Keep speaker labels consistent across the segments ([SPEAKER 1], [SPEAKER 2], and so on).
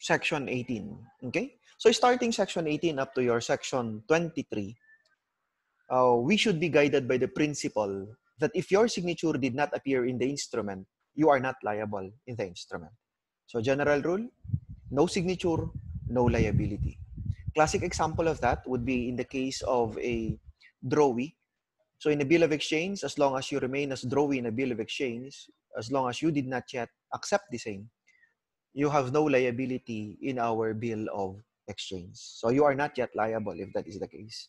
[SPEAKER 1] section 18. Okay? So starting section 18 up to your section 23, uh, we should be guided by the principle that if your signature did not appear in the instrument, you are not liable in the instrument. So general rule, no signature, no liability. Classic example of that would be in the case of a drawee. So in a bill of exchange, as long as you remain as drawee in a bill of exchange, as long as you did not yet accept the same, you have no liability in our bill of exchange. So you are not yet liable if that is the case.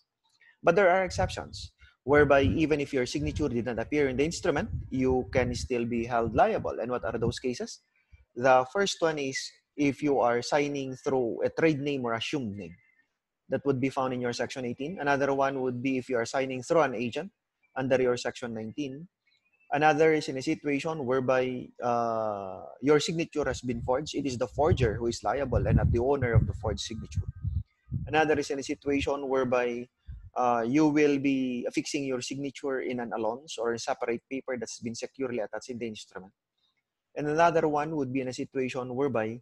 [SPEAKER 1] But there are exceptions whereby even if your signature did not appear in the instrument, you can still be held liable. And what are those cases? The first one is if you are signing through a trade name or assumed name. That would be found in your Section 18. Another one would be if you are signing through an agent under your Section 19. Another is in a situation whereby uh, your signature has been forged. It is the forger who is liable and not the owner of the forged signature. Another is in a situation whereby uh, you will be affixing your signature in an allowance or a separate paper that's been securely attached in the instrument. And another one would be in a situation whereby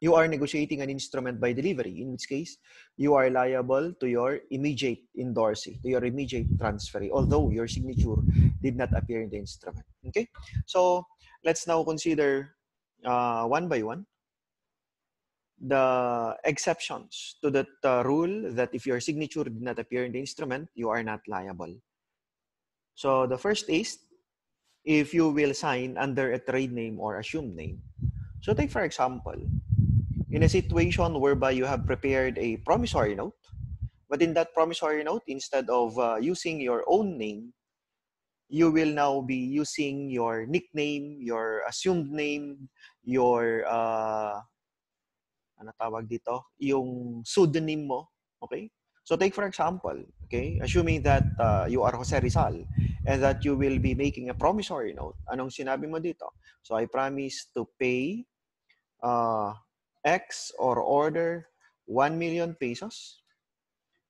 [SPEAKER 1] you are negotiating an instrument by delivery, in which case you are liable to your immediate endorsee, to your immediate transferee, although your signature did not appear in the instrument. Okay, so let's now consider uh, one by one the exceptions to that uh, rule that if your signature did not appear in the instrument, you are not liable. So the first is if you will sign under a trade name or assumed name. So take for example, in a situation whereby you have prepared a promissory note, but in that promissory note, instead of uh, using your own name, you will now be using your nickname, your assumed name, your uh, ano tawag dito, yung pseudonym mo, okay? So take for example, okay, assuming that uh, you are Jose Rizal and that you will be making a promissory note, anong sinabi mo dito? So I promise to pay uh, X or order 1 million pesos.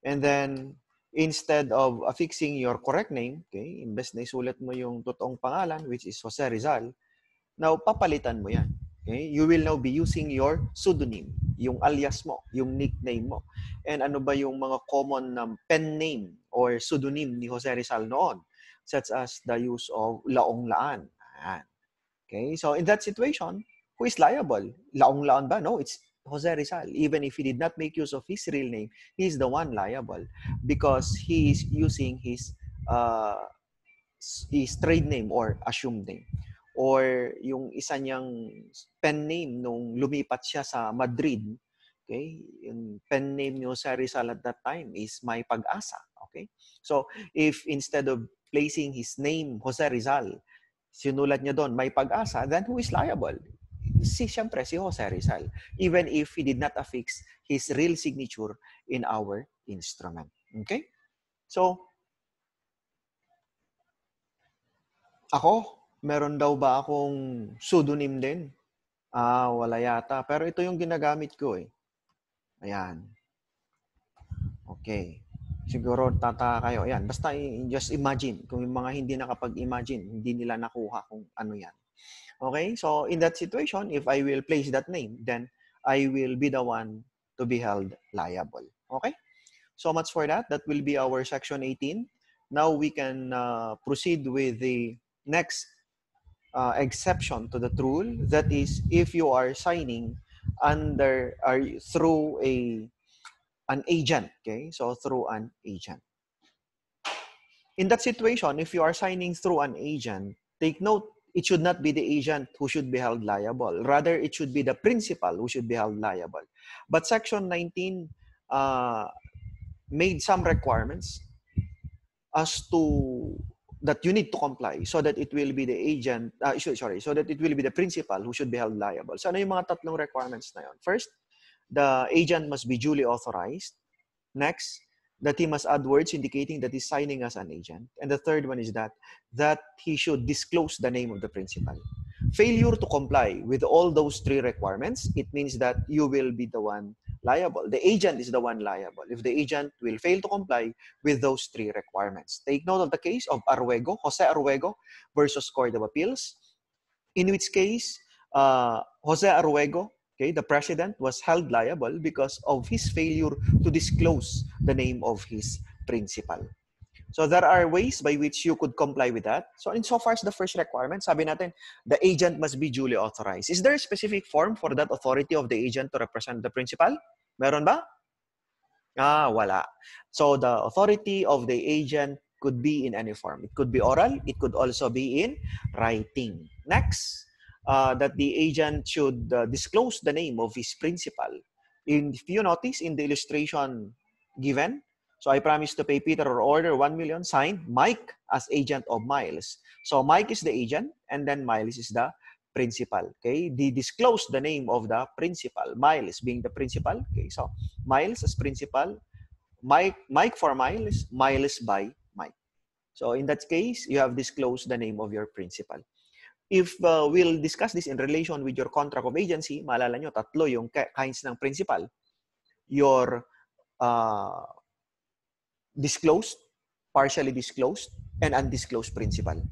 [SPEAKER 1] And then, instead of affixing your correct name, okay, imbes na isulat mo yung totoong pangalan, which is Jose Rizal, now papalitan mo yan. Okay? You will now be using your pseudonym, yung alias mo, yung nickname mo. And ano ba yung mga common um, pen name or pseudonym ni Jose Rizal noon? Such as the use of Laong Laan. Okay? So in that situation, who is liable? Laong-laon ba? No, it's Jose Rizal. Even if he did not make use of his real name, he is the one liable because he is using his uh, his trade name or assumed name. Or yung isa niyang pen name nung lumipat siya sa Madrid, okay? Yung pen name ni Jose Rizal at that time is My Pag-asa, okay? So, if instead of placing his name, Jose Rizal, sinulat niya doon, May Pag-asa, then who is liable? si siyempre si Jose Rizal even if he did not affix his real signature in our instrument. Okay? So ako, meron daw ba akong pseudonym din? Ah, wala yata. Pero ito yung ginagamit ko eh. Ayan. Okay. Siguro tata kayo. Ayan, basta just imagine. Kung yung mga hindi nakapag-imagine, hindi nila nakuha kung ano yan. Okay? So in that situation, if I will place that name, then I will be the one to be held liable. Okay? So much for that. That will be our section 18. Now we can uh, proceed with the next uh, exception to that rule. That is, if you are signing under or through a an agent. Okay? So through an agent. In that situation, if you are signing through an agent, take note it should not be the agent who should be held liable. Rather, it should be the principal who should be held liable. But Section 19 uh, made some requirements as to that you need to comply so that it will be the agent, uh, sorry, so that it will be the principal who should be held liable. So ano yung mga tatlong requirements na yun? First, the agent must be duly authorized. Next, That he must add words indicating that he's signing as an agent. And the third one is that that he should disclose the name of the principal. Failure to comply with all those three requirements, it means that you will be the one liable. The agent is the one liable if the agent will fail to comply with those three requirements. Take note of the case of Arwego, Jose Arwego versus Court of Appeals, in which case uh, Jose Arwego okay, the president was held liable because of his failure to disclose the name of his principal. So there are ways by which you could comply with that. So insofar as the first requirement, sabi natin, the agent must be duly authorized. Is there a specific form for that authority of the agent to represent the principal? Meron ba? Ah, wala. So the authority of the agent could be in any form. It could be oral. It could also be in writing. Next uh, that the agent should uh, disclose the name of his principal. In, if you notice in the illustration given, so I promise to pay Peter or order 1 million, signed Mike as agent of Miles. So Mike is the agent and then Miles is the principal. Okay, they disclose the name of the principal, Miles being the principal. Okay, so Miles as principal, Mike, Mike for Miles, Miles by Mike. So in that case, you have disclosed the name of your principal. If uh, we'll discuss this in relation with your contract of agency, maalala nyo, tatlo yung kinds ng principal. Your uh, disclosed, partially disclosed, and undisclosed principal.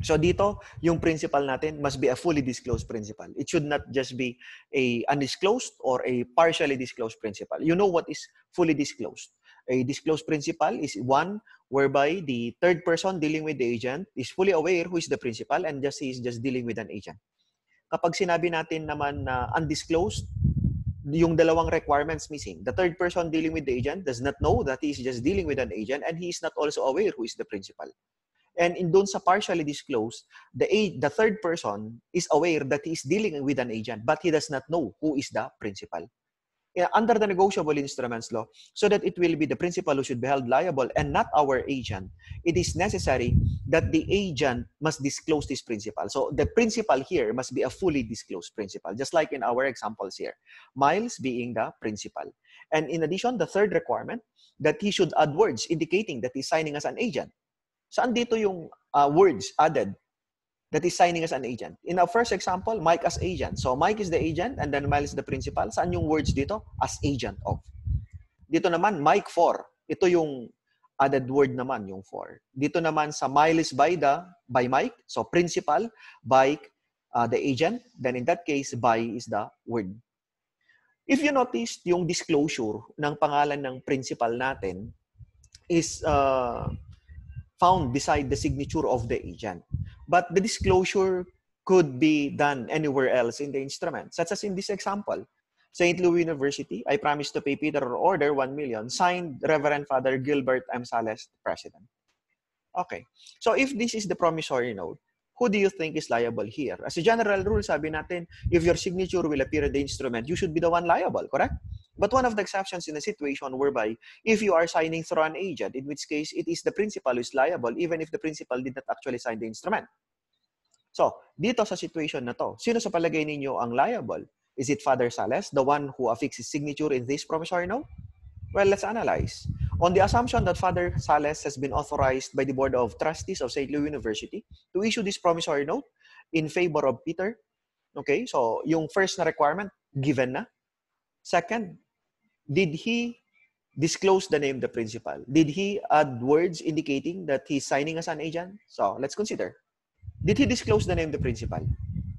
[SPEAKER 1] So dito, yung principal natin must be a fully disclosed principal. It should not just be a undisclosed or a partially disclosed principal. You know what is fully disclosed a disclosed principal is one whereby the third person dealing with the agent is fully aware who is the principal and just is just dealing with an agent. Kapag sinabi natin naman na undisclosed, yung dalawang requirements missing. The third person dealing with the agent does not know that he is just dealing with an agent and he is not also aware who is the principal. And in doon sa partially disclosed, the, the third person is aware that he is dealing with an agent but he does not know who is the principal. Eh, under the negotiable instruments law so that it will be the principal who should be held liable and not our agent, it is necessary that the agent must disclose this principal. So the principal here must be a fully disclosed principal, just like in our examples here. Miles being the principal. And in addition, the third requirement, that he should add words indicating that he's signing as an agent. So dito yung uh, words added that is signing as an agent. In our first example, Mike as agent. So Mike is the agent and then Miles is the principal. Saan yung words dito? As agent of. Dito naman, Mike for. Ito yung added word naman, yung for. Dito naman sa Miles by the, by Mike. So principal, by uh, the agent. Then in that case, by is the word. If you notice, yung disclosure ng pangalan ng principal natin is uh, found beside the signature of the agent but the disclosure could be done anywhere else in the instrument, such as in this example. St. Louis University, I promise to pay Peter or order 1 million, signed Reverend Father Gilbert M. Sales, President. Okay. So if this is the promissory note, who do you think is liable here? As a general rule, sabi natin, if your signature will appear in the instrument, you should be the one liable, correct? But one of the exceptions in a situation whereby if you are signing through an agent, in which case it is the principal who is liable even if the principal did not actually sign the instrument. So, dito sa situation na to, sino sa palagay ninyo ang liable? Is it Father Sales, the one who affixes signature in this promissory note? Well, let's analyze. On the assumption that Father Sales has been authorized by the Board of Trustees of St. Louis University to issue this promissory note in favor of Peter, okay, so yung first na requirement, given na. Second, did he disclose the name the principal? Did he add words indicating that he's signing as an agent? So, let's consider. Did he disclose the name the principal?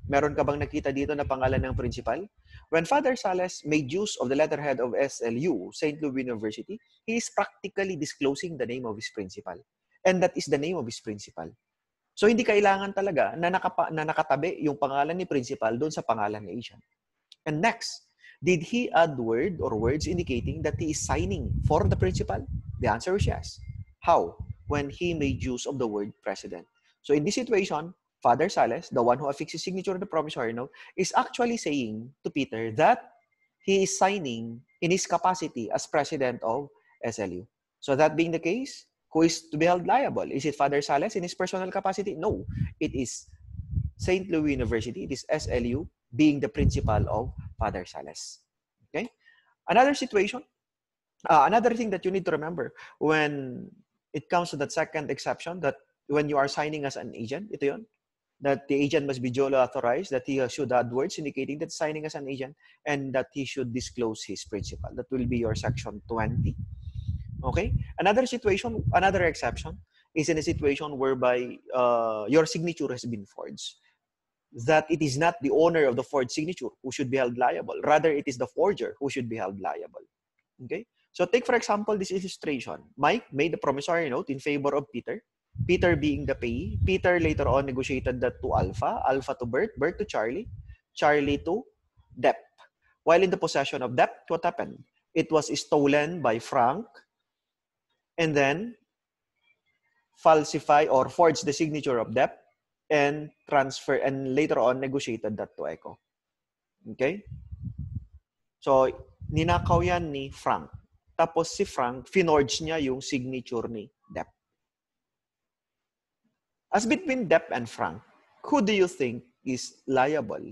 [SPEAKER 1] Meron ka bang nakita dito na pangalan ng principal? When Father Sales made use of the letterhead of SLU, St. Louis University, he is practically disclosing the name of his principal. And that is the name of his principal. So, hindi kailangan talaga na, nakapa, na nakatabi yung pangalan ni principal doon sa pangalan ni agent. And next, Did he add word or words indicating that he is signing for the principal? The answer is yes. How? When he made use of the word president. So in this situation, Father Sales, the one who affixed his signature to the promissory note, is actually saying to Peter that he is signing in his capacity as president of SLU. So that being the case, who is to be held liable? Is it Father Sales in his personal capacity? No. It is St. Louis University. It is SLU being the principal of Father Salas. Okay? Another situation, uh, another thing that you need to remember when it comes to that second exception that when you are signing as an agent, ito yun, that the agent must be duly authorized, that he should add words indicating that signing as an agent, and that he should disclose his principal. That will be your section 20. Okay? Another situation, another exception, is in a situation whereby uh, your signature has been forged that it is not the owner of the forged signature who should be held liable. Rather, it is the forger who should be held liable. Okay? So take, for example, this illustration. Mike made a promissory note in favor of Peter. Peter being the payee. Peter later on negotiated that to Alpha. Alpha to Bert. Bert to Charlie. Charlie to Depp. While in the possession of Depp, what happened? It was stolen by Frank and then falsify or forge the signature of Depp and transfer and later on negotiated that to Echo. Okay? So, ninakaw yan ni Frank. Tapos si Frank, finorge niya yung signature ni Depp. As between Depp and Frank, who do you think is liable?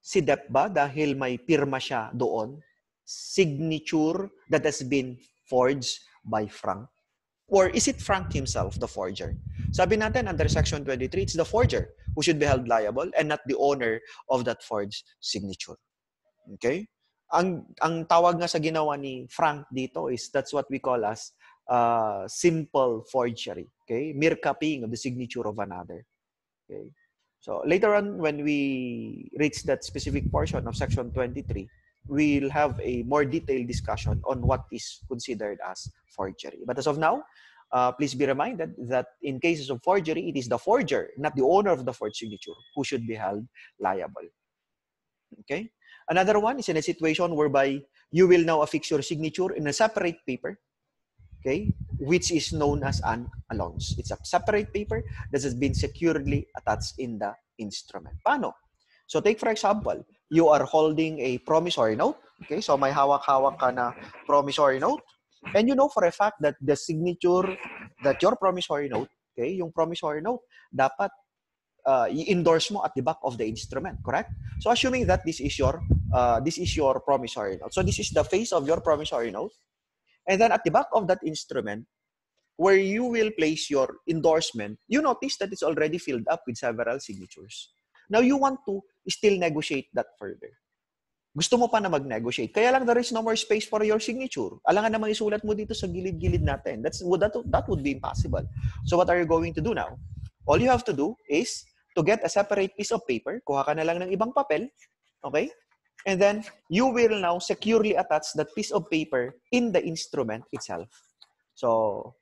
[SPEAKER 1] Si Depp ba dahil may pirma siya doon? Signature that has been forged by Frank? Or is it Frank himself, the forger? Sabi natin under Section 23, it's the forger who should be held liable and not the owner of that forged signature. Okay? Ang, ang tawag nga sa ginawa ni Frank dito is that's what we call as uh, simple forgery. Okay? Mere copying of the signature of another. Okay? So later on, when we reach that specific portion of Section 23, we'll have a more detailed discussion on what is considered as forgery. But as of now, uh, please be reminded that in cases of forgery, it is the forger, not the owner of the forged signature, who should be held liable. Okay? Another one is in a situation whereby you will now affix your signature in a separate paper, okay, which is known as an allowance. It's a separate paper that has been securely attached in the instrument. Paano? So take for example, you are holding a promissory note. Okay, so may hawak-hawak ka na promissory note. And you know for a fact that the signature that your promissory note, okay, yung promissory note, dapat uh, i-endorse mo at the back of the instrument, correct? So assuming that this is your uh, this is your promissory note. So this is the face of your promissory note. And then at the back of that instrument, where you will place your endorsement, you notice that it's already filled up with several signatures. Now you want to still negotiate that further. Gusto mo pa na mag-negotiate. Kaya lang there is no more space for your signature. Alangan naman isulat mo dito sa gilid-gilid natin. That's, that, that would be impossible. So what are you going to do now? All you have to do is to get a separate piece of paper. Kuha ka na lang ng ibang papel. Okay? And then, you will now securely attach that piece of paper in the instrument itself. So,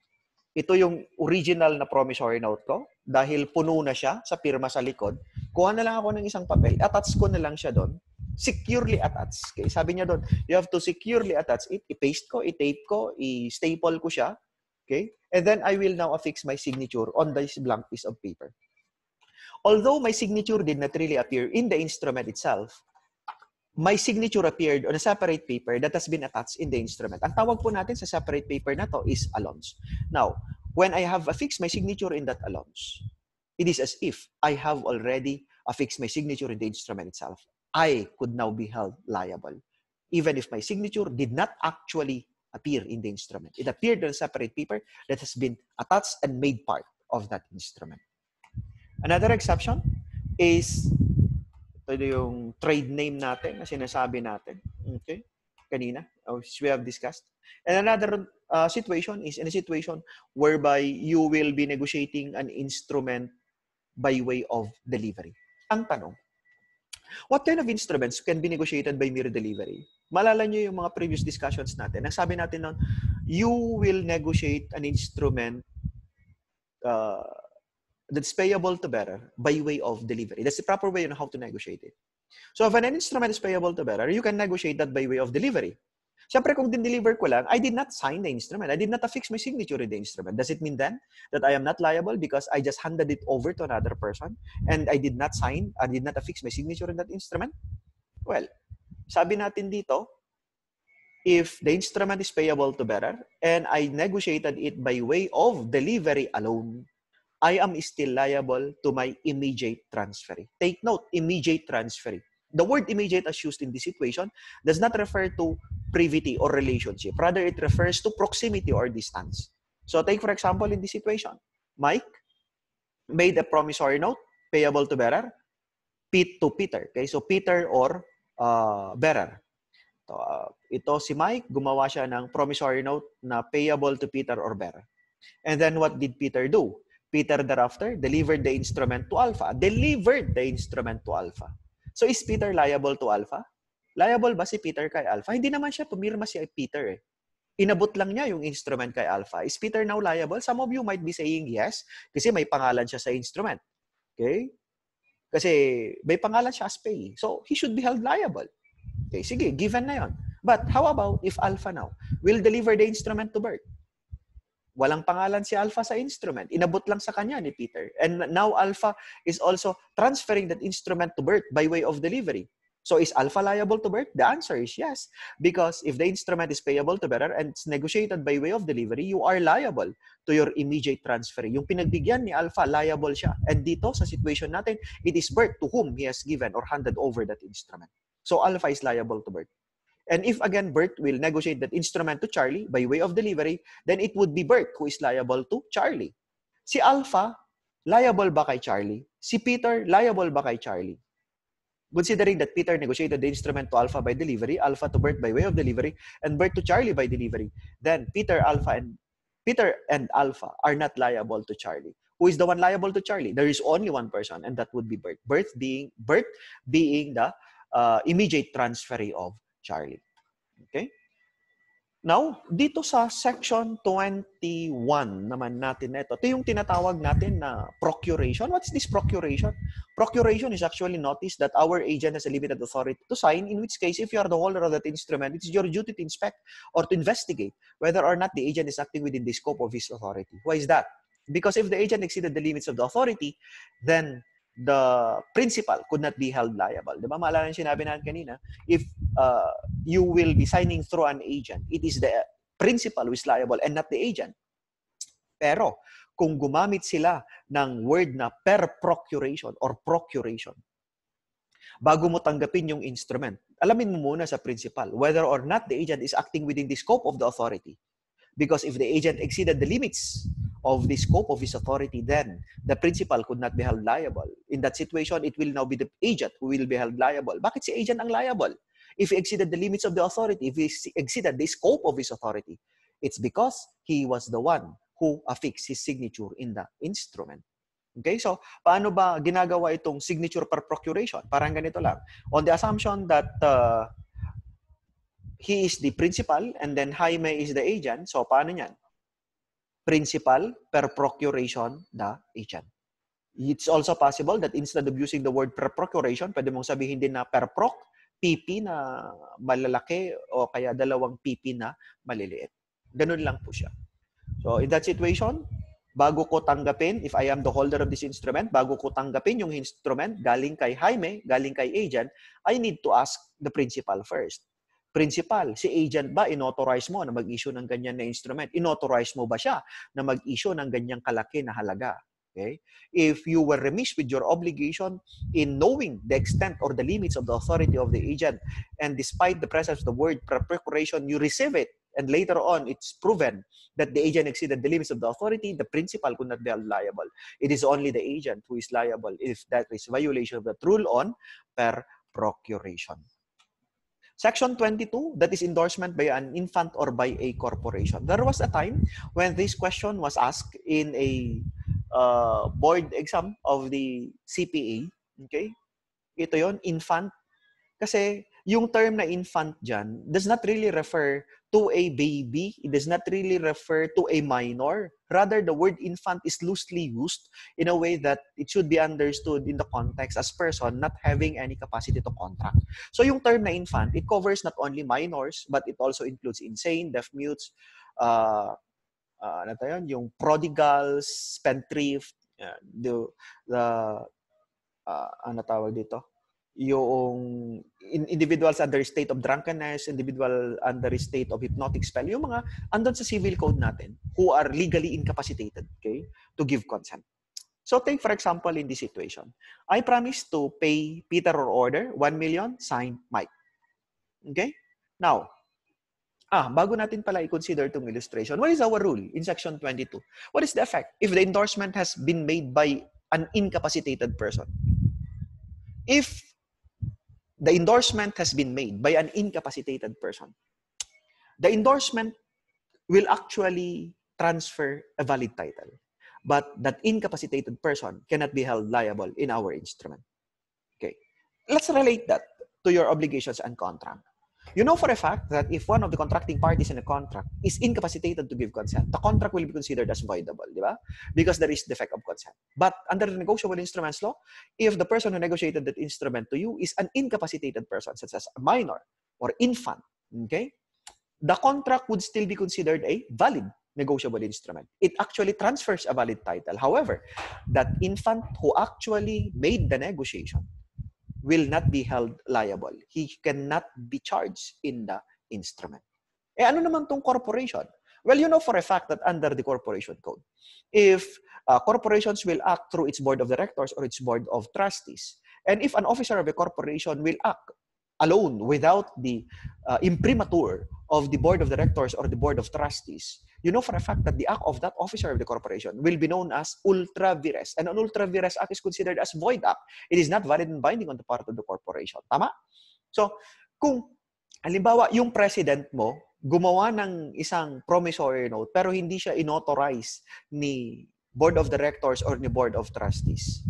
[SPEAKER 1] ito yung original na promissory note ko dahil puno na siya sa pirma sa likod, kuha na lang ako ng isang papel, attach ko na lang siya doon, securely attach. Okay, sabi niya doon, you have to securely attach it, i-paste ko, i-tape ko, i-staple ko siya, okay? And then I will now affix my signature on this blank piece of paper. Although my signature did not really appear in the instrument itself, my signature appeared on a separate paper that has been attached in the instrument. Ang tawag po natin sa separate paper na to is allowance. Now, when I have affixed my signature in that allowance, it is as if I have already affixed my signature in the instrument itself. I could now be held liable, even if my signature did not actually appear in the instrument. It appeared on a separate paper that has been attached and made part of that instrument. Another exception is ito yung trade name natin na sinasabi natin. Okay? kanina, uh, which we have discussed. And another uh, situation is in a situation whereby you will be negotiating an instrument by way of delivery. Ang tanong, what kind of instruments can be negotiated by mere delivery? Malala nyo yung mga previous discussions natin. Ang sabi natin nun, you will negotiate an instrument uh, that's payable to bearer by way of delivery. That's the proper way on how to negotiate it. So if an instrument is payable to bearer, you can negotiate that by way of delivery. Siyempre, kung din-deliver ko lang, I did not sign the instrument. I did not affix my signature in the instrument. Does it mean then that I am not liable because I just handed it over to another person and I did not sign, I did not affix my signature in that instrument? Well, sabi natin dito, if the instrument is payable to bearer and I negotiated it by way of delivery alone, I am still liable to my immediate transferee. Take note, immediate transferee. The word immediate as used in this situation does not refer to privity or relationship. Rather, it refers to proximity or distance. So take for example in this situation, Mike made a promissory note payable to bearer, Pete to Peter. Okay, so Peter or uh, bearer. Ito, uh, ito si Mike, gumawa siya ng promissory note na payable to Peter or bearer. And then what did Peter do? Peter thereafter delivered the instrument to Alpha. Delivered the instrument to Alpha. So is Peter liable to Alpha? Liable ba si Peter kay Alpha? Hindi naman siya pumirma si Peter eh. Inabot lang niya yung instrument kay Alpha. Is Peter now liable? Some of you might be saying yes kasi may pangalan siya sa instrument. Okay? Kasi may pangalan siya as payee. So he should be held liable. Okay, sige, given na yon. But how about if Alpha now will deliver the instrument to Bert? walang pangalan si Alpha sa instrument. Inabot lang sa kanya ni Peter. And now Alpha is also transferring that instrument to Bert by way of delivery. So is Alpha liable to Bert? The answer is yes. Because if the instrument is payable to bearer and it's negotiated by way of delivery, you are liable to your immediate transfer. Yung pinagbigyan ni Alpha, liable siya. And dito sa situation natin, it is Bert to whom he has given or handed over that instrument. So Alpha is liable to Bert. And if again Bert will negotiate that instrument to Charlie by way of delivery, then it would be Bert who is liable to Charlie. Si Alpha, liable ba kay Charlie? Si Peter, liable ba kay Charlie? Considering that Peter negotiated the instrument to Alpha by delivery, Alpha to Bert by way of delivery, and Bert to Charlie by delivery, then Peter, Alpha, and Peter and Alpha are not liable to Charlie. Who is the one liable to Charlie? There is only one person, and that would be Bert. Bert being Bert being the uh, immediate transferee of Charlie. Okay? Now, dito sa section 21 naman natin ito. Ito yung tinatawag natin na procuration. What's this procuration? Procuration is actually notice that our agent has a limited authority to sign, in which case, if you are the holder of that instrument, it's your duty to inspect or to investigate whether or not the agent is acting within the scope of his authority. Why is that? Because if the agent exceeded the limits of the authority, then the principal could not be held liable. Di ba? Maalala yung sinabi natin kanina, if uh, you will be signing through an agent, it is the principal who is liable and not the agent. Pero, kung gumamit sila ng word na per procuration or procuration, bago mo tanggapin yung instrument, alamin mo muna sa principal whether or not the agent is acting within the scope of the authority. Because if the agent exceeded the limits of the scope of his authority then the principal could not be held liable in that situation it will now be the agent who will be held liable bakit si agent ang liable if he exceeded the limits of the authority if he exceeded the scope of his authority it's because he was the one who affixed his signature in the instrument Okay, so paano ba ginagawa itong signature per procuration? Parang ganito lang. On the assumption that uh, he is the principal and then Jaime is the agent, so paano niyan? principal per procuration the agent. It's also possible that instead of using the word per procuration, pwede mong sabihin din na per proc, PP na malalaki o kaya dalawang PP na maliliit. Ganun lang po siya. So in that situation, bago ko tanggapin, if I am the holder of this instrument, bago ko tanggapin yung instrument galing kay Jaime, galing kay agent, I need to ask the principal first principal. Si agent ba, inauthorize mo na mag-issue ng ganyan na instrument? Inauthorize mo ba siya na mag-issue ng ganyang kalaki na halaga? Okay? If you were remiss with your obligation in knowing the extent or the limits of the authority of the agent, and despite the presence of the word preparation, you receive it, and later on it's proven that the agent exceeded the limits of the authority, the principal could not be liable. It is only the agent who is liable if that is violation of the rule on per procuration. Section 22, that is endorsement by an infant or by a corporation. There was a time when this question was asked in a uh, board exam of the CPA. Okay? Ito yon infant. Kasi yung term na infant dyan does not really refer to a baby. It does not really refer to a minor. Rather, the word infant is loosely used in a way that it should be understood in the context as person not having any capacity to contract. So yung term na infant, it covers not only minors, but it also includes insane, deaf mutes, uh, uh, ano yun? yung prodigals, spendthrift, uh, the, the uh, ano tawag dito? yung individuals under state of drunkenness, individual under state of hypnotic spell, yung mga andun sa civil code natin who are legally incapacitated, okay, to give consent. So take for example in this situation, I promise to pay Peter or order 1 million, sign Mike. Okay? Now, ah, bago natin pala i-consider itong illustration, what is our rule in section 22? What is the effect if the endorsement has been made by an incapacitated person? If The endorsement has been made by an incapacitated person. The endorsement will actually transfer a valid title, but that incapacitated person cannot be held liable in our instrument. Okay. Let's relate that to your obligations and contract. You know for a fact that if one of the contracting parties in a contract is incapacitated to give consent, the contract will be considered as voidable, di ba? Because there is defect of consent. But under the negotiable instruments law, if the person who negotiated that instrument to you is an incapacitated person, such as a minor or infant, okay? The contract would still be considered a valid negotiable instrument. It actually transfers a valid title. However, that infant who actually made the negotiation will not be held liable. He cannot be charged in the instrument. Eh ano naman tong corporation? Well, you know for a fact that under the corporation code, if uh, corporations will act through its board of directors or its board of trustees, and if an officer of a corporation will act alone without the uh, imprimatur of the board of directors or the board of trustees, you know for a fact that the act of that officer of the corporation will be known as ultra vires. And an ultra vires act is considered as void act. It is not valid and binding on the part of the corporation. Tama? So, kung halimbawa yung president mo gumawa ng isang promissory note pero hindi siya inauthorize ni board of directors or ni board of trustees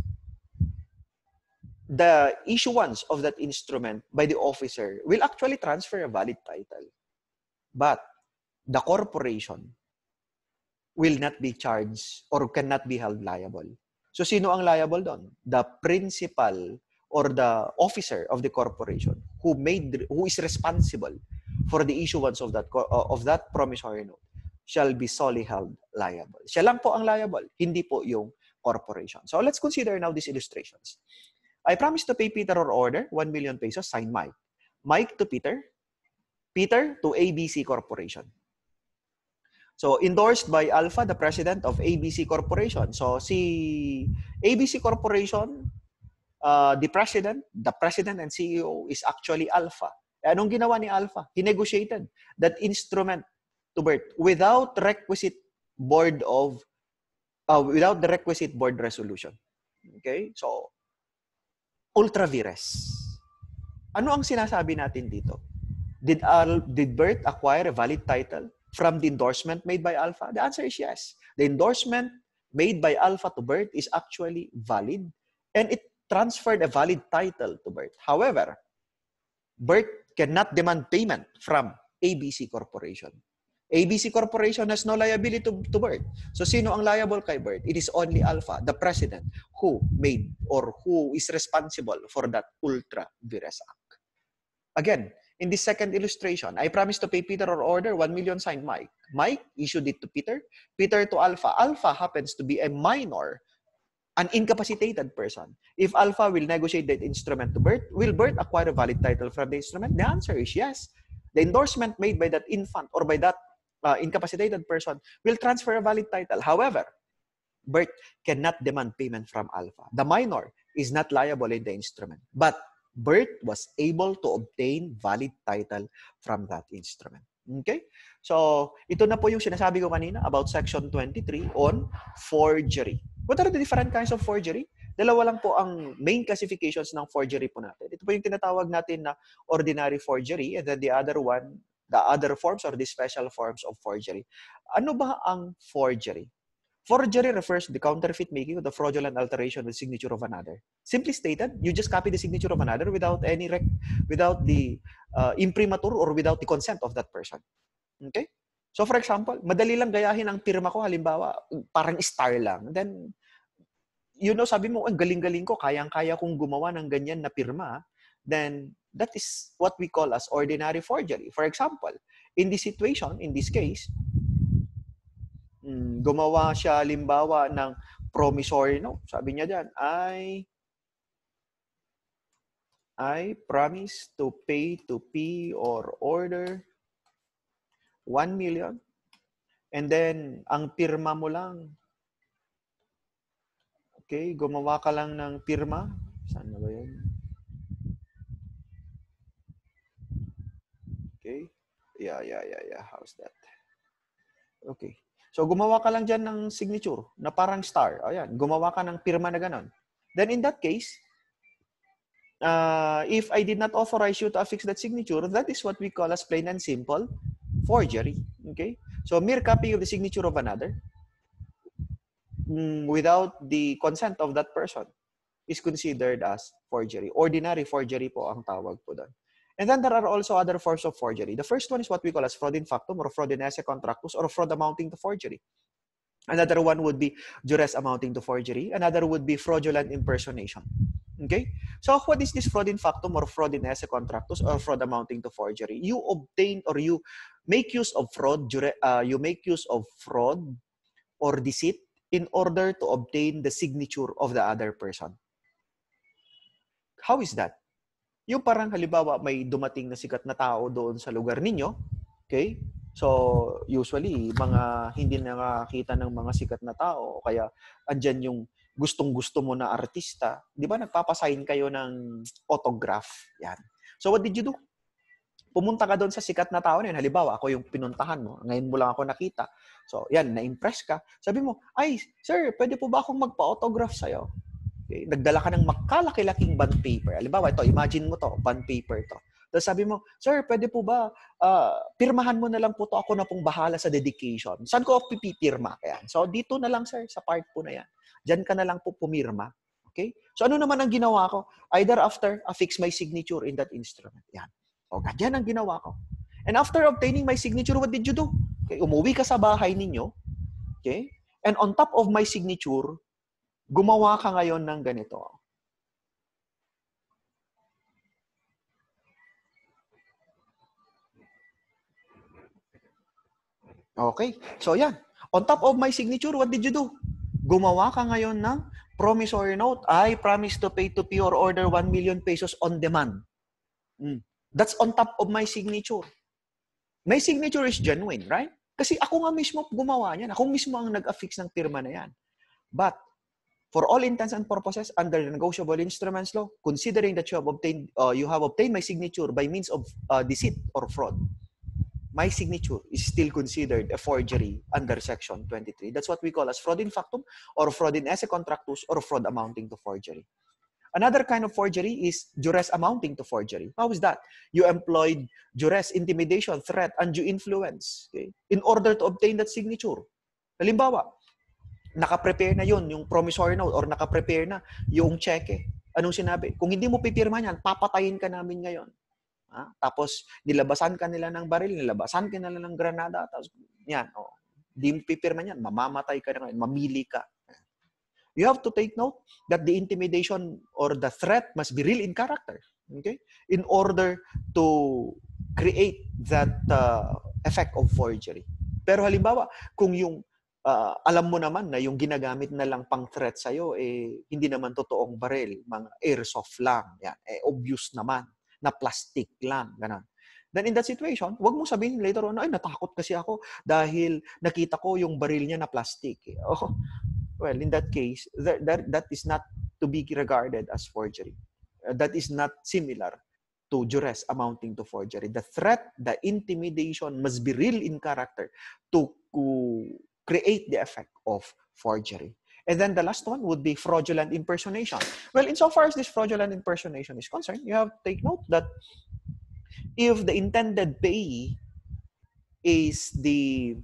[SPEAKER 1] the issuance of that instrument by the officer will actually transfer a valid title. But the corporation will not be charged or cannot be held liable. So sino ang liable doon? The principal or the officer of the corporation who made who is responsible for the issuance of that uh, of that promissory note shall be solely held liable. Siya lang po ang liable, hindi po yung corporation. So let's consider now these illustrations. I promise to pay Peter or order 1 million pesos, sign Mike. Mike to Peter, Peter to ABC Corporation. So, endorsed by Alpha, the president of ABC Corporation. So, si ABC Corporation, uh, the president, the president and CEO is actually Alpha. Eh, anong ginawa ni Alpha? He negotiated that instrument to Bert without requisite board of, uh, without the requisite board resolution. Okay? So, ultra vires. Ano ang sinasabi natin dito? Did, Al- did Bert acquire a valid title from the endorsement made by Alpha? The answer is yes. The endorsement made by Alpha to Bert is actually valid and it transferred a valid title to Bert. However, Bert cannot demand payment from ABC Corporation. ABC Corporation has no liability to, to Bert. So sino ang liable kay Bert? It is only Alpha, the president, who made or who is responsible for that ultra vires act. Again, in this second illustration, I promised to pay Peter or order 1 million signed Mike. Mike issued it to Peter. Peter to Alpha. Alpha happens to be a minor, an incapacitated person. If Alpha will negotiate that instrument to Bert, will Bert acquire a valid title from the instrument? The answer is yes. The endorsement made by that infant or by that uh, incapacitated person will transfer a valid title. However, Bert cannot demand payment from Alpha. The minor is not liable in the instrument. But Bert was able to obtain valid title from that instrument. Okay? So, ito na po yung sinasabi ko kanina about Section 23 on forgery. What are the different kinds of forgery? Dalawa lang po ang main classifications ng forgery po natin. Ito po yung tinatawag natin na ordinary forgery and then the other one the other forms or the special forms of forgery. Ano ba ang forgery? Forgery refers to the counterfeit making or the fraudulent alteration of signature of another. Simply stated, you just copy the signature of another without any rec without the uh, imprimatur or without the consent of that person. Okay? So for example, madali lang gayahin ang pirma ko halimbawa, parang star lang. Then you know, sabi mo, ang galing-galing ko, kayang-kaya kong gumawa ng ganyan na pirma. Then that is what we call as ordinary forgery. For example, in this situation, in this case, mm, gumawa siya limbawa ng promissory note. Sabi niya diyan, I I promise to pay to P or order 1 million. And then, ang pirma mo lang. Okay, gumawa ka lang ng pirma. Saan na ba yun? Yeah, yeah, yeah, yeah. How's that? Okay. So, gumawa ka lang dyan ng signature na parang star. Ayan, gumawa ka ng pirma na ganun. Then, in that case, uh, if I did not authorize you to affix that signature, that is what we call as plain and simple forgery. Okay? So, mere copy of the signature of another mm, without the consent of that person is considered as forgery. Ordinary forgery po ang tawag po doon. And then there are also other forms of forgery. The first one is what we call as fraud in factum or fraud in esse contractus or fraud amounting to forgery. Another one would be duress amounting to forgery. Another would be fraudulent impersonation. Okay? So what is this fraud in factum or fraud in esse contractus or fraud amounting to forgery? You obtain or you make use of fraud, uh, you make use of fraud or deceit in order to obtain the signature of the other person. How is that? Yung parang halimbawa may dumating na sikat na tao doon sa lugar ninyo, okay? So, usually, mga hindi nakakita ng mga sikat na tao, kaya andyan yung gustong-gusto mo na artista, di ba nagpapasign kayo ng autograph? Yan. So, what did you do? Pumunta ka doon sa sikat na tao na yun. Halimbawa, ako yung pinuntahan mo. Ngayon mo lang ako nakita. So, yan, na-impress ka. Sabi mo, ay, sir, pwede po ba akong magpa-autograph sa'yo? Okay? Nagdala ka ng makalaki-laking bond paper. Halimbawa, ito, imagine mo to, bond paper to. Tapos sabi mo, Sir, pwede po ba, uh, pirmahan mo na lang po to, ako na pong bahala sa dedication. Saan ko pipirma? Ayan. So, dito na lang, sir, sa part po na yan. Diyan ka na lang po pumirma. Okay? So, ano naman ang ginawa ko? Either after, affix my signature in that instrument. Yan. O, ganyan ang ginawa ko. And after obtaining my signature, what did you do? Okay, umuwi ka sa bahay ninyo. Okay? And on top of my signature, gumawa ka ngayon ng ganito. Okay. So, yan. On top of my signature, what did you do? Gumawa ka ngayon ng promissory note. I promise to pay to pure order 1 million pesos on demand. Mm. That's on top of my signature. My signature is genuine, right? Kasi ako nga mismo gumawa niyan. Ako mismo ang nag-affix ng pirma na yan. But for all intents and purposes under the negotiable instruments law, considering that you have obtained uh, you have obtained my signature by means of uh, deceit or fraud, my signature is still considered a forgery under section 23. That's what we call as fraud in factum or fraud in esse contractus or fraud amounting to forgery. Another kind of forgery is duress amounting to forgery. How is that? You employed duress, intimidation, threat, undue influence okay, in order to obtain that signature. Halimbawa, naka-prepare na yon yung promissory note or naka-prepare na yung cheque. Anong sinabi? Kung hindi mo pipirma niyan, papatayin ka namin ngayon. Ha? Ah, tapos, nilabasan ka nila ng baril, nilabasan ka nila ng granada, tapos, yan, oh, hindi mo pipirma niyan, mamamatay ka na ngayon, mamili ka. You have to take note that the intimidation or the threat must be real in character. Okay? In order to create that uh, effect of forgery. Pero halimbawa, kung yung uh, alam mo naman na yung ginagamit na lang pang threat sa'yo, eh, hindi naman totoong baril, mga airsoft lang, yan, eh, obvious naman, na plastic lang, ganun. Then in that situation, wag mo sabihin later on, ay, natakot kasi ako dahil nakita ko yung baril niya na plastic. Eh. Oh, well, in that case, that, that, that is not to be regarded as forgery. Uh, that is not similar to duress amounting to forgery. The threat, the intimidation must be real in character to, to create the effect of forgery. And then the last one would be fraudulent impersonation. Well, insofar as this fraudulent impersonation is concerned, you have to take note that if the intended payee is the,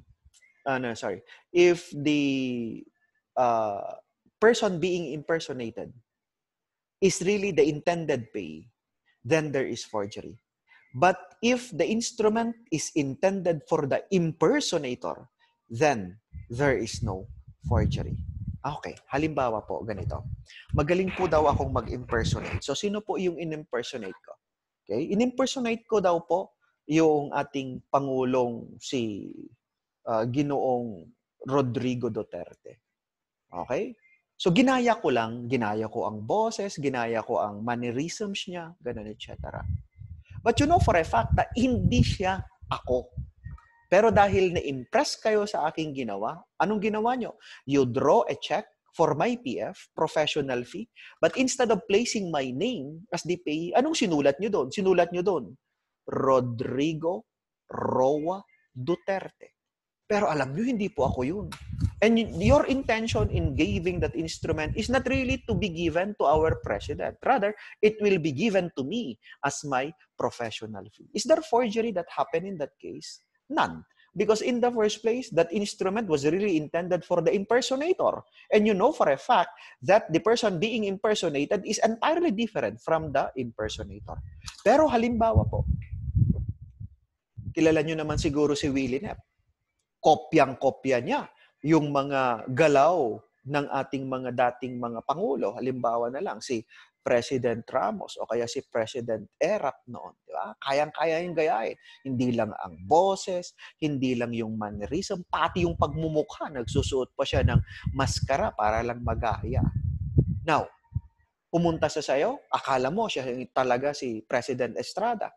[SPEAKER 1] uh, no, sorry, if the uh, person being impersonated is really the intended payee, then there is forgery. But if the instrument is intended for the impersonator, then there is no forgery. Okay, halimbawa po, ganito. Magaling po daw akong mag-impersonate. So, sino po yung in-impersonate ko? Okay, in-impersonate ko daw po yung ating Pangulong si uh, Ginoong Rodrigo Duterte. Okay? So, ginaya ko lang, ginaya ko ang boses, ginaya ko ang mannerisms niya, ganun, etc. But you know for a fact na hindi siya ako. Pero dahil na-impress kayo sa aking ginawa, anong ginawa nyo? You draw a check for my PF, professional fee. But instead of placing my name as the payee, anong sinulat nyo doon? Sinulat nyo doon, Rodrigo Roa Duterte. Pero alam nyo, hindi po ako yun. And your intention in giving that instrument is not really to be given to our president. Rather, it will be given to me as my professional fee. Is there forgery that happened in that case? None. Because in the first place, that instrument was really intended for the impersonator. And you know for a fact that the person being impersonated is entirely different from the impersonator. Pero halimbawa po, kilala nyo naman siguro si Willie Nep. Kopyang-kopya niya yung mga galaw ng ating mga dating mga pangulo. Halimbawa na lang, si President Ramos o kaya si President Erap noon, di ba? Kayang-kaya yung gayahin. Hindi lang ang boses, hindi lang yung mannerism, pati yung pagmumukha, nagsusuot pa siya ng maskara para lang magaya. Now, pumunta sa sa'yo, akala mo siya yung talaga si President Estrada.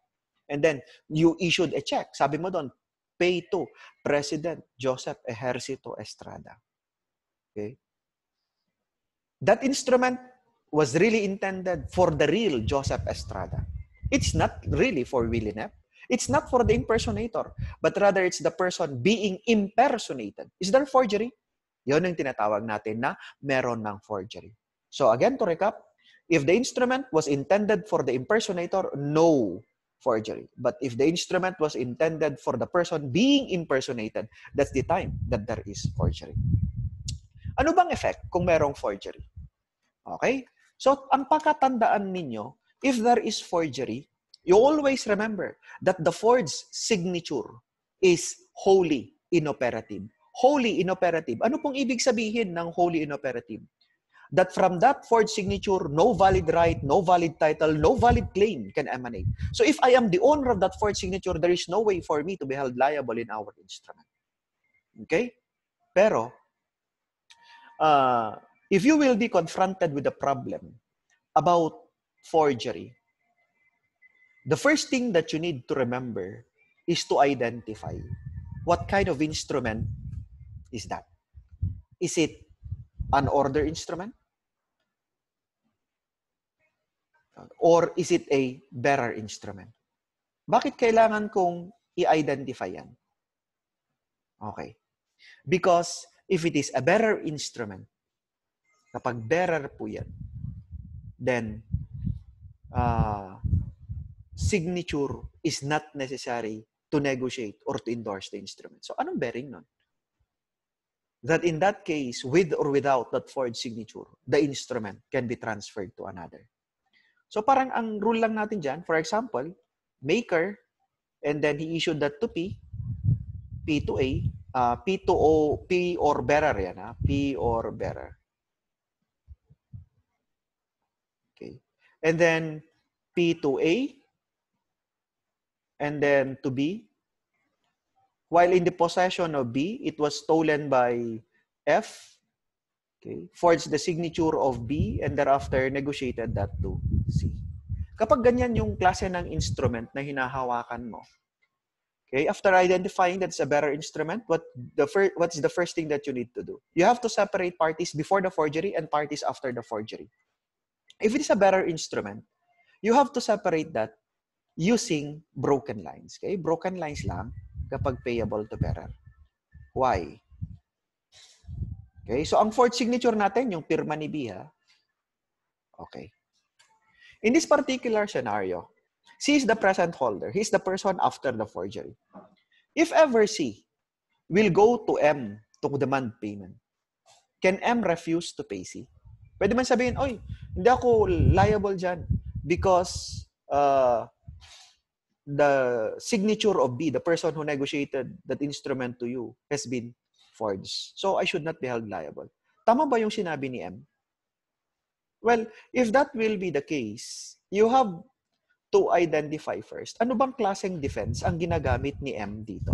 [SPEAKER 1] And then, you issued a check. Sabi mo doon, pay to President Joseph Ejercito Estrada. Okay? That instrument was really intended for the real Joseph Estrada. It's not really for Willie Nep. It's not for the impersonator, but rather it's the person being impersonated. Is there forgery? Yon ang tinatawag natin na meron ng forgery. So again, to recap, if the instrument was intended for the impersonator, no forgery. But if the instrument was intended for the person being impersonated, that's the time that there is forgery. Ano bang effect kung merong forgery? Okay? So, ang pagkatandaan ninyo, if there is forgery, you always remember that the forged signature is wholly inoperative. Wholly inoperative. Ano pong ibig sabihin ng wholly inoperative? That from that forged signature, no valid right, no valid title, no valid claim can emanate. So if I am the owner of that forged signature, there is no way for me to be held liable in our instrument. Okay? Pero, uh, if you will be confronted with a problem about forgery, the first thing that you need to remember is to identify what kind of instrument is that. Is it an order instrument? Or is it a bearer instrument? Bakit kailangan kong i-identify yan? Okay. Because if it is a bearer instrument, Kapag bearer po yan, then uh, signature is not necessary to negotiate or to endorse the instrument. So anong bearing nun? That in that case, with or without that forged signature, the instrument can be transferred to another. So parang ang rule lang natin dyan, for example, maker, and then he issued that to P, P to A, uh, P to O, P or bearer yan, ha? P or bearer. and then P to A, and then to B. While in the possession of B, it was stolen by F, okay, forged the signature of B, and thereafter negotiated that to C. Kapag ganyan yung klase ng instrument na hinahawakan mo, okay, after identifying that's a better instrument, what the fir- what's the first thing that you need to do? You have to separate parties before the forgery and parties after the forgery. If it is a better instrument, you have to separate that using broken lines. Okay? Broken lines lang kapag payable to bearer. Why? Okay, so ang fourth signature natin, yung pirma ni B, ha? Okay. In this particular scenario, C is the present holder. He is the person after the forgery. If ever C will go to M to demand payment, can M refuse to pay C? Pwede man sabihin, oy, hindi ako liable dyan because uh, the signature of B, the person who negotiated that instrument to you, has been forged. So I should not be held liable. Tama ba yung sinabi ni M? Well, if that will be the case, you have to identify first, ano bang klaseng defense ang ginagamit ni M dito?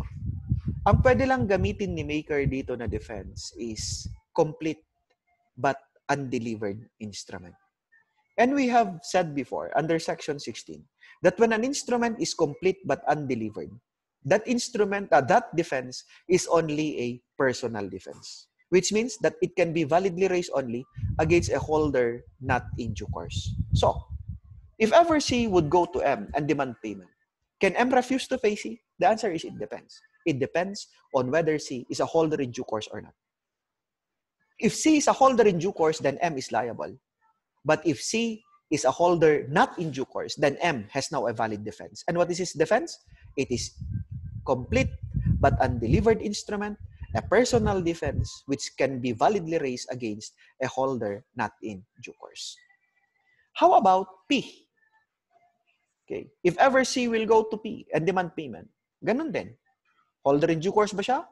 [SPEAKER 1] Ang pwede lang gamitin ni Maker dito na defense is complete but undelivered instrument. And we have said before, under section 16, that when an instrument is complete but undelivered, that instrument, uh, that defense is only a personal defense, which means that it can be validly raised only against a holder not in due course. So, if ever C would go to M and demand payment, can M refuse to pay C? The answer is it depends. It depends on whether C is a holder in due course or not. If C is a holder in due course, then M is liable. But if C is a holder not in due course, then M has now a valid defense. And what is his defense? It is complete but undelivered instrument, a personal defense which can be validly raised against a holder not in due course. How about P? Okay. If ever C will go to P and demand payment, ganun din. Holder in due course ba siya?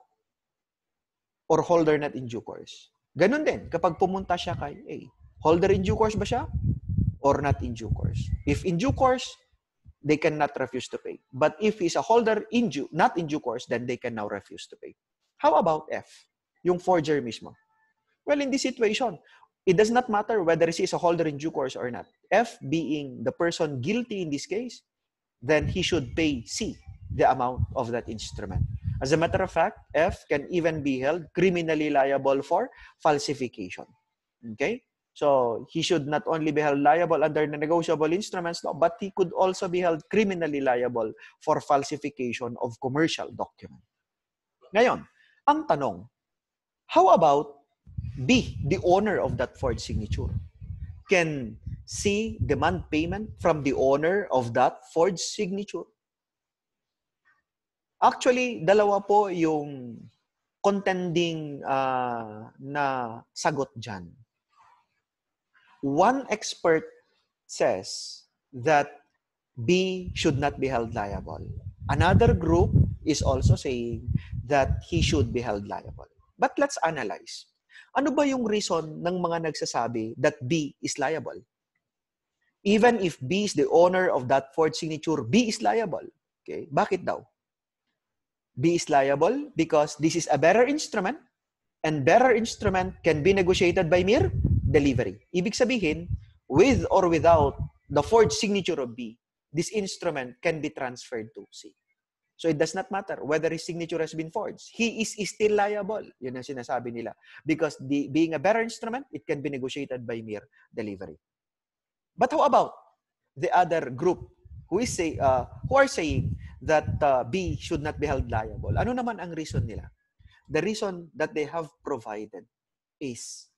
[SPEAKER 1] Or holder not in due course? Ganun din, kapag pumunta siya kay A, holder in due course ba siya? Or not in due course? If in due course, they cannot refuse to pay. But if he's a holder in due, not in due course, then they can now refuse to pay. How about F? Yung forger mismo. Well, in this situation, it does not matter whether he is a holder in due course or not. F being the person guilty in this case, then he should pay C, the amount of that instrument. As a matter of fact, F can even be held criminally liable for falsification. Okay? So, he should not only be held liable under the negotiable instruments law, but he could also be held criminally liable for falsification of commercial document. Ngayon, ang tanong, how about B, the owner of that forged signature? Can C demand payment from the owner of that forged signature? Actually, dalawa po yung contending uh, na sagot dyan. One expert says that B should not be held liable. Another group is also saying that he should be held liable. But let's analyze. Ano ba yung reason ng mga nagsasabi that B is liable? Even if B is the owner of that forged signature, B is liable. Okay? Bakit daw? B is liable because this is a better instrument and better instrument can be negotiated by mere delivery. Ibig sabihin, with or without the forged signature of B, this instrument can be transferred to C. So it does not matter whether his signature has been forged. He is, still liable. Yun ang sinasabi nila. Because the, being a better instrument, it can be negotiated by mere delivery. But how about the other group who is say uh, who are saying that uh, B should not be held liable. Ano naman ang reason nila? The reason that they have provided is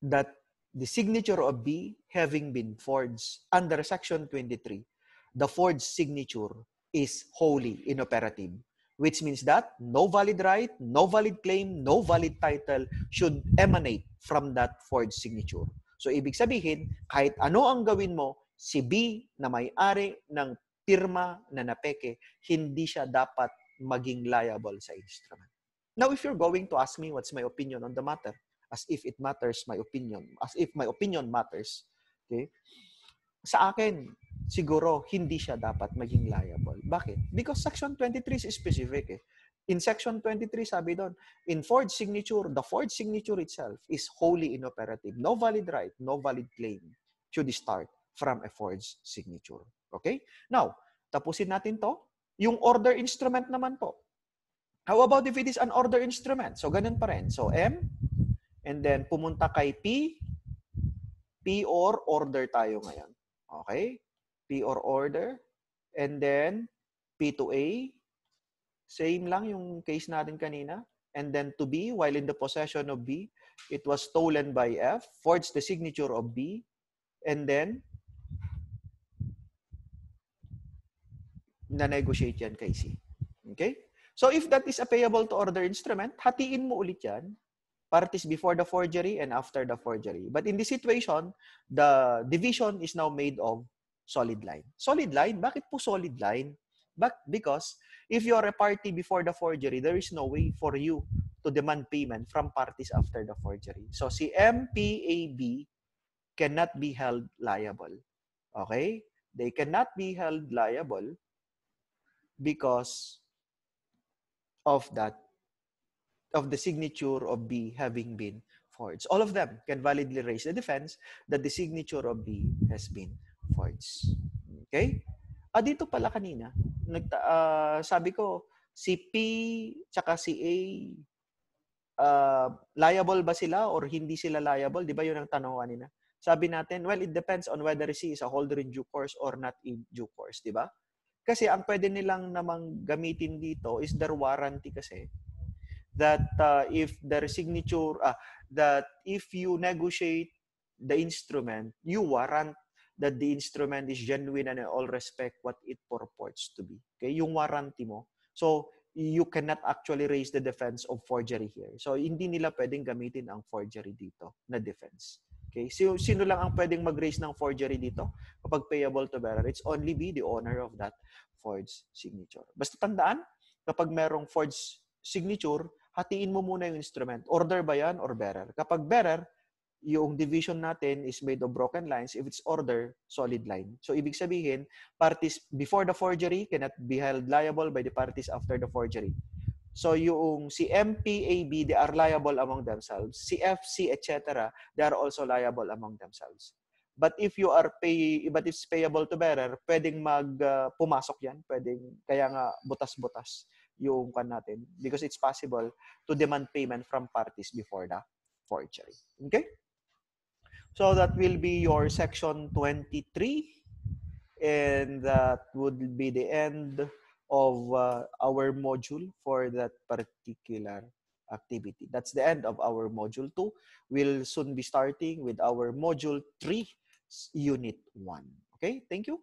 [SPEAKER 1] that the signature of B having been forged under section 23, the forged signature is wholly inoperative, which means that no valid right, no valid claim, no valid title should emanate from that forged signature. So ibig sabihin, kahit ano ang gawin mo, si B na may-ari ng pirma na napeke, hindi siya dapat maging liable sa instrument. Now, if you're going to ask me what's my opinion on the matter, as if it matters my opinion, as if my opinion matters, okay? Sa akin, siguro hindi siya dapat maging liable. Bakit? Because Section 23 is specific. Eh. In Section 23, sabi doon, in forged signature, the forged signature itself is wholly inoperative. No valid right, no valid claim should start from a forged signature. Okay? Now, tapusin natin to. Yung order instrument naman po. How about if it is an order instrument? So, ganun pa rin. So, M, and then pumunta kay P, P or order tayo ngayon. Okay? P or order, and then P to A, same lang yung case natin kanina, and then to B, while in the possession of B, it was stolen by F, forged the signature of B, and then na-negotiate yan kay C. Okay? So if that is a payable to order instrument, hatiin mo ulit yan. Parties before the forgery and after the forgery. But in this situation, the division is now made of solid line. Solid line? Bakit po solid line? Because if you are a party before the forgery, there is no way for you to demand payment from parties after the forgery. So si MPAB cannot be held liable. Okay? They cannot be held liable because of that, of the signature of B having been forged. All of them can validly raise the defense that the signature of B has been forged. Okay? Ah, dito pala kanina, nagta, uh, sabi ko, si P tsaka si A, uh, liable ba sila or hindi sila liable? Di ba yun ang tanong kanina? Sabi natin, well, it depends on whether C is a holder in due course or not in due course. Di ba? Kasi ang pwede nilang namang gamitin dito is the warranty kasi that uh, if their signature uh, that if you negotiate the instrument, you warrant that the instrument is genuine and in all respect what it purports to be. Okay, yung warranty mo. So you cannot actually raise the defense of forgery here. So hindi nila pwedeng gamitin ang forgery dito na defense. Okay? Sino, lang ang pwedeng mag-raise ng forgery dito? Kapag payable to bearer, it's only be the owner of that forged signature. Basta tandaan, kapag merong forged signature, hatiin mo muna yung instrument. Order ba yan or bearer? Kapag bearer, yung division natin is made of broken lines. If it's order, solid line. So, ibig sabihin, parties before the forgery cannot be held liable by the parties after the forgery. So yung si MP, AB, they are liable among themselves. Si FC, etc., they are also liable among themselves. But if you are pay, but it's payable to bearer, pwedeng mag uh, pumasok yan, pwedeng kaya nga butas-butas yung kan natin because it's possible to demand payment from parties before the forgery. Okay? So that will be your section 23 and that would be the end of uh, our module for that particular activity. That's the end of our module 2. We'll soon be starting with our module 3, unit 1. Okay, thank you.